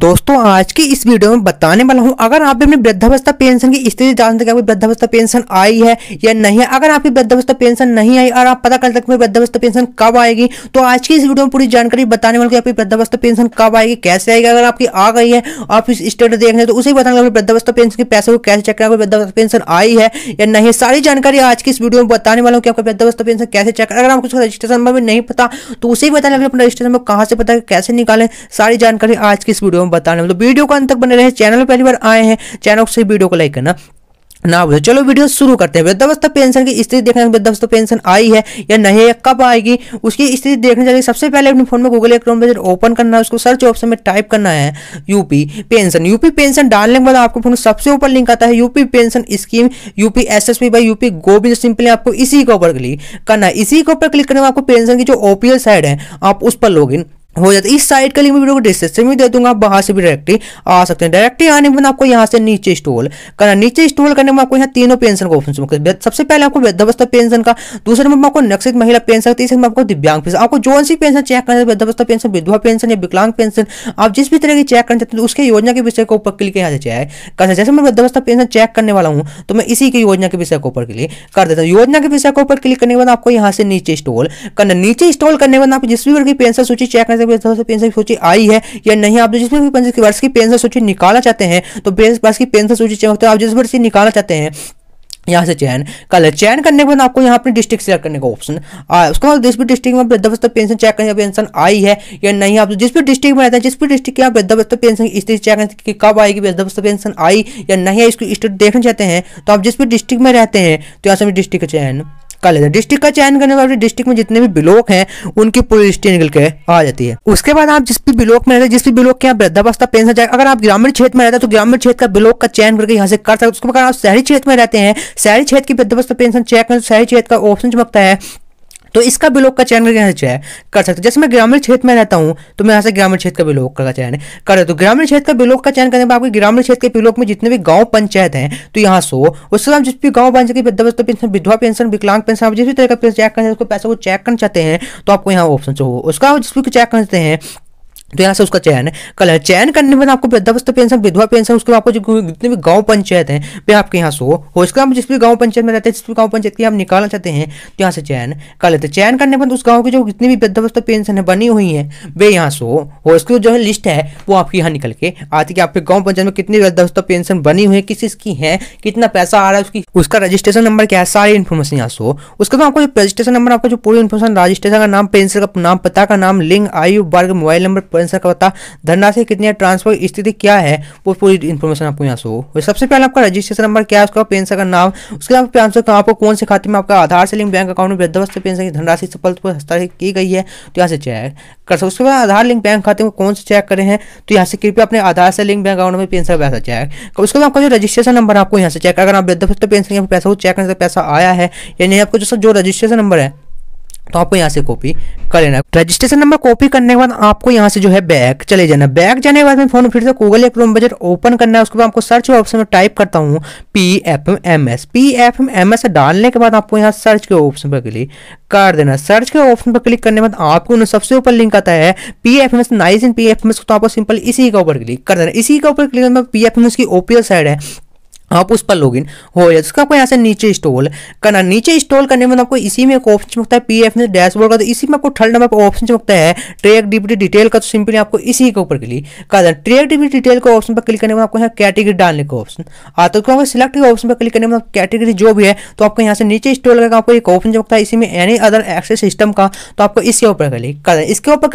दोस्तों आज की इस वीडियो में बताने वाला हूं अगर आप अपनी वृद्धावस्था पेंशन की स्थिति जान सकते आपकी वृद्धावस्था पेंशन आई है या नहीं है अगर आपकी वृद्धावस्था पेंशन नहीं आई और आप पता कर सकते हैं वृद्धावस्था पेंशन कब आएगी तो आज की इस वीडियो में पूरी जानकारी बताने वाले आपकी वृद्धावस्था पेंशन कब आएगी कैसे आएगी अगर आपकी आ गई है आप इस स्टेट देख रहे तो उसे बताने वाले वृद्धावस्था पेंशन के पैसे को कैसे चेक करें वृद्धावस्था पेंशन आई है या नहीं सारी जानकारी आज की इस वीडियो में बताने वाला हूँ कि आपका वृद्धावस्था पेंशन कैसे चेक अगर आपको उसका रजिस्ट्रेशन नंबर नहीं पता तो उसे बताने वाले अपना रजिस्ट्रेशन नंबर कहाँ से पता कैसे निकालें सारी जानकारी आज की इस वीडियो में में बताने मतलब वीडियो को अंत तक बने रहे चैनल पहली बार आए हैं चैनल से वीडियो को लाइक करना ना बोलो चलो वीडियो शुरू करते हैं वृद्धावस्था पेंशन की स्थिति देखने वृद्धावस्था पेंशन आई है या नहीं है कब आएगी उसकी स्थिति देखने जाएगी सबसे पहले अपने फोन में गूगल अकाउंट में ओपन करना है उसको सर्च ऑप्शन में टाइप करना है यूपी पेंशन यूपी पेंशन डालने के बाद आपको फोन सबसे ऊपर लिंक आता है UP pension scheme UP S S P by UP गोविंद सिंपली आपको इसी के ऊपर क्लिक करना है इसी के ऊपर क्लिक करने में आपको पेंशन की जो ओपीएल साइड है आप उस पर लॉग इन हो जाता है इस साइड का लिंक मैं वीडियो को डिस्क्रिप्शन में दे दूंगा आप वहां से भी डायरेक्टली आ सकते हैं डायरेक्टली आने के बाद आपको यहाँ से नीचे स्टोल करना नीचे स्टोल करने में आपको यहाँ तीनों पेंशन का ऑप्शन सबसे पहले आपको वृद्धावस्था पेंशन का दूसरे नंबर में आपको नक्सित महिला पेंशन तीसरे में आपको दिव्यांग पेंशन आपको जो सी पेंशन चेक करना है वृद्धावस्था पेंशन विधवा पेंशन या विकलांग पेंशन आप जिस भी तरह की चेक करना चाहते हैं उसके योजना के विषय के ऊपर क्लिक यहाँ से चेक कर जैसे मैं वृद्धावस्था पेंशन चेक करने वाला हूँ तो मैं इसी की योजना के विषय के ऊपर क्लिक कर देता हूँ योजना के विषय के ऊपर क्लिक करने के बाद आपको यहाँ से नीचे स्टोल करना नीचे स्टॉल करने के बाद आप जिस भी पेंशन सूची चेक आई है या नहीं आप जिस वर्ष की पेंशन सूची निकालना चाहते हैं तो वर्ष की पेंशन सूची आप जिस वर्ष निकालना चाहते हैं यहाँ से चयन कल चयन करने के बाद आपको यहाँ डिस्ट्रिक्ट सेलेक्ट करने का ऑप्शन उसके बाद जिस भी डिस्ट्रिक्ट में वृद्धावस्था पेंशन चेक पेंशन आई है या नहीं आप जिस भी डिस्ट्रिक्ट में तो जिस भी डिस्ट्रिक्ट की वृद्धावस्था पेंशन स्थिति चेक कब आएगी वृद्धावस्था पेंशन आई या नहीं है स्टेट देखना चाहते हैं तो आप जिस भी डिस्ट्रिक्ट में रहते हैं तो यहाँ से डिस्ट्रिक्ट का चयन कर लेते हैं डिस्ट्रिक्ट का चयन करने वाले डिस्ट्रिक्ट में जितने भी ब्लॉक हैं उनकी पूरी डिस्ट्री निकल के आ जाती है उसके बाद आप जिस भी ब्लॉक में रहते हैं जिस भी ब्लॉक के यहाँ वृद्धावस्था पेंशन चाहिए अगर आप ग्रामीण क्षेत्र में रहते हैं तो ग्रामीण क्षेत्र का ब्लॉक का चयन करके यहाँ से कर सकते उसके बाद आप शहरी क्षेत्र में रहते हैं शहरी क्षेत्र की वृद्धावस्था पेंशन चेक करें तो शहरी क्षेत्र का ऑप्शन चमकता है तो इसका विलोक का चयन कैसे कर सकते जैसे मैं ग्रामीण क्षेत्र में रहता हूँ तो मैं यहाँ से ग्रामीण क्षेत्र का विलोक का चयन कर सकता ग्रामीण क्षेत्र का विलोक का चयन करने पर आपके ग्रामीण क्षेत्र के विलोक में जितने भी गांव पंचायत हैं तो यहाँ सो उसके बाद जिस भी गांव पंचायत की वृद्धावस्था तो पेंशन विधवा पेंशन विकलांग पेंशन जिस भी तरह का पैसा को चेक करना चाहते हैं तो आपको यहाँ ऑप्शन चाहिए उसका जिस भी चेक करते हैं तो यहाँ से उसका चयन है कलर चयन करने में आपको वृद्धावस्था पेंशन विधवा पेंशन उसके आपको जो जितने भी गांव पंचायत हैं वे आपके यहाँ सो हो इसके आप जिस भी गांव पंचायत में रहते हैं जिस भी गांव पंचायत की आप निकालना चाहते हैं तो यहाँ से चयन कर लेते हैं चयन करने पर उस गाँव की जो जितनी भी वृद्धावस्था पेंशन है बनी हुई है वे यहाँ सो हो इसकी जो है लिस्ट है वो आपके यहाँ निकल के आती कि आपके गाँव पंचायत में कितनी वृद्धावस्था पेंशन बनी हुई है किस इसकी है कितना पैसा आ रहा है उसकी उसका रजिस्ट्रेशन नंबर क्या है सारी इन्फॉर्मेशन यहाँ सो उसके बाद आपको रजिस्ट्रेशन नंबर आपका जो पूरी इन्फॉर्मेशन रजिस्ट्रेशन का नाम पेंशन का नाम पता का नाम लिंक आयु वर्ग मोबाइल नंबर आंसर का बता धनराशि कितनी है ट्रांसफर स्थिति क्या है वो पूरी इन्फॉर्मेशन आपको यहाँ से हो सबसे पहले आपका रजिस्ट्रेशन नंबर क्या है उसका पेंशन का नाम उसके बाद आंसर कहाँ आपको कौन से खाते में आपका आधार से लिंक बैंक अकाउंट में वृद्धावस्थ पेंशन की धनराशि सफल हस्ताक्षरित की गई है तो यहाँ से चेक कर सकते उसके बाद आधार लिंक बैंक खाते में कौन से चेक करें हैं तो यहाँ से कृपया अपने आधार से लिंक बैंक अकाउंट में पेंशन पैसा चेक उसके बाद आपका जो रजिस्ट्रेशन नंबर आपको यहाँ से चेक अगर आप वृद्धावस्थ पेंशन पैसा वो चेक करें तो पैसा आया है या नहीं आपको जो जो रजिस्ट्रेशन नंबर है तो आपको यहाँ से कॉपी कर लेना रजिस्ट्रेशन नंबर कॉपी करने के बाद आपको यहाँ से जो है बैक चले जाना बैक जाने के बाद फोन फिर से गूगल या क्रोम बजट ओपन करना है उसके बाद आपको सर्च ऑप्शन में टाइप करता हूँ P F M S P F M S डालने के बाद आपको यहाँ सर्च के ऑप्शन पर क्लिक कर देना सर्च के ऑप्शन पर क्लिक करने के बाद आपको सबसे ऊपर लिंक आता है P F M S nic in P F M S तो आपको सिंपल इसी के ऊपर क्लिक कर देना इसी के ऊपर क्लिक करना पी एफ एम एस की ओपीएल साइड है आप उस पर लॉगिन हो जाए उसका आपको यहाँ से नीचे इंस्टॉल करना नीचे इंस्टॉल करने में आपको इसी में एक ऑप्शन चमकता है पी एफ में डैशबोर्ड का तो इसी में आपको थर्ड नंबर पर ऑप्शन चमकता है ट्रैक डिप्टी डिटेल का तो सिंपली आपको इसी के ऊपर क्लिक कर देना ट्रैक डिप्टी डिटेल के ऑप्शन पर क्लिक करने में आपको यहाँ कैटेगरी डालने का ऑप्शन आता है सिलेक्ट के ऑप्शन पर क्लिक करने में कैटेगरी जो भी है तो आपको यहाँ से नीचे इंस्टॉल करके आपको एक ऑप्शन चमकता है इसी में एनी अदर एक्सेस सिस्टम का तो आपको इसके ऊपर क्लिक कर देना इसके ऊपर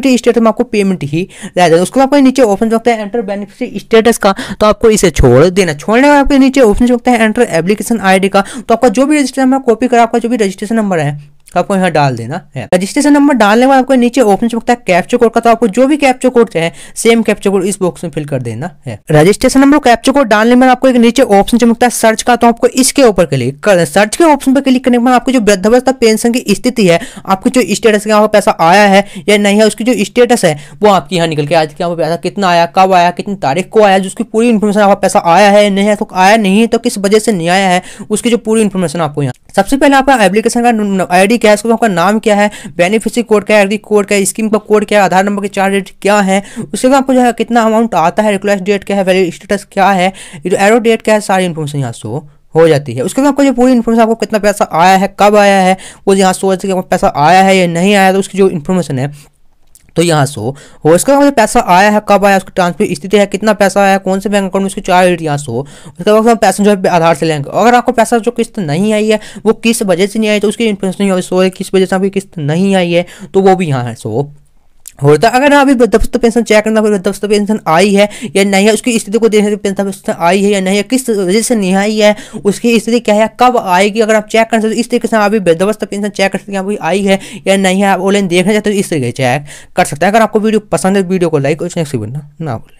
क्लिक स्टेटस में आपको पेमेंट ही रह जाए उसको आपको नीचे ऑप्शन चमकता है एंटर बेनिफिट स्टेटस का तो आपको इसे छोड़ देना छोड़ने आपके नीचे ऑप्शन होता है एंटर एप्लीकेशन आईडी का तो आपका जो भी रजिस्टर नंबर कॉपी करा आपका जो भी रजिस्ट्रेशन नंबर है आपको यहाँ डाल देना है रजिस्ट्रेशन नंबर डालने के बाद आपको नीचे ऑप्शन है कैप्चर कोड का तो आपको जो भी कैप्चर कोड चाहे सेम कैप्चर कोड इस बॉक्स में फिल कर देना है रजिस्ट्रेशन नंबर कैप्चर कोड डालने में आपको एक नीचे ऑप्शन चमकता है सर्च का तो आपको इसके ऊपर क्लिक कर सर्च के ऑप्शन पर क्लिक करने के बाद आपकी जो वृद्धावस्था पेंशन की स्थिति है आपकी जो स्टेटस पैसा आया है या नहीं है उसकी जो स्टेटस है वो आपकी यहाँ निकल के आज के यहाँ पैसा कितना आया कब आया कितनी तारीख को आया जिसकी पूरी इन्फॉर्मेशन आपका पैसा आया है नहीं है तो आया नहीं है तो किस वजह से नहीं आया है उसकी जो पूरी इन्फॉर्मेशन आपको यहाँ सबसे पहले आपका एप्लीकेशन का आई क्या है उसका तो आपका नाम क्या है बेनिफिशियरी कोड क्या है एग्री कोड क्या है स्कीम का कोड क्या है आधार नंबर के चार डेट क्या है उसके बाद आपको जो है कितना अमाउंट आता है रिक्वेस्ट डेट क्या है वैल्यू स्टेटस क्या है जो एरो डेट क्या है सारी इन्फॉर्मेशन यहाँ शो हो जाती है उसके बाद आपको जो पूरी इन्फॉर्मेशन आपको कितना पैसा आया है कब आया है वो यहाँ सोच कि पैसा आया है या नहीं आया तो उसकी जो इन्फॉर्मेशन है तो यहाँ सो और इसका हमें पैसा आया है कब आया उसकी ट्रांसफर स्थिति है कितना पैसा आया कौन से बैंक अकाउंट में उसकी चार डेट यहाँ सो उसके बाद हम पैसा जो है आधार से लेंगे अगर आपको पैसा जो किस्त नहीं आई है वो किस वजह से नहीं आई तो उसकी इन्फॉर्मेशन यहाँ सो किस वजह से आपकी किस्त नहीं आई है तो वो भी यहाँ है सो होता अगर हाँ, अभी वृद्धावस्थ पेंशन चेक करना वृद्धावस्थ पेंशन आई है या नहीं है उसकी स्थिति को देखने पेंशन आई है या नहीं है किस वजह से नहीं आई है उसकी स्थिति क्या है कब आएगी अगर आप चेक करना सकते तो इस तरीके से आप हाँ, वृद्धावस्था पेंशन चेक कर सकते हैं हाँ, अभी आई है या नहीं है आप ऑनलाइन देखना चाहते हो तो इस तरीके से चेक कर सकते हैं अगर आपको वीडियो पसंद है वीडियो को लाइक और बनना ना बोले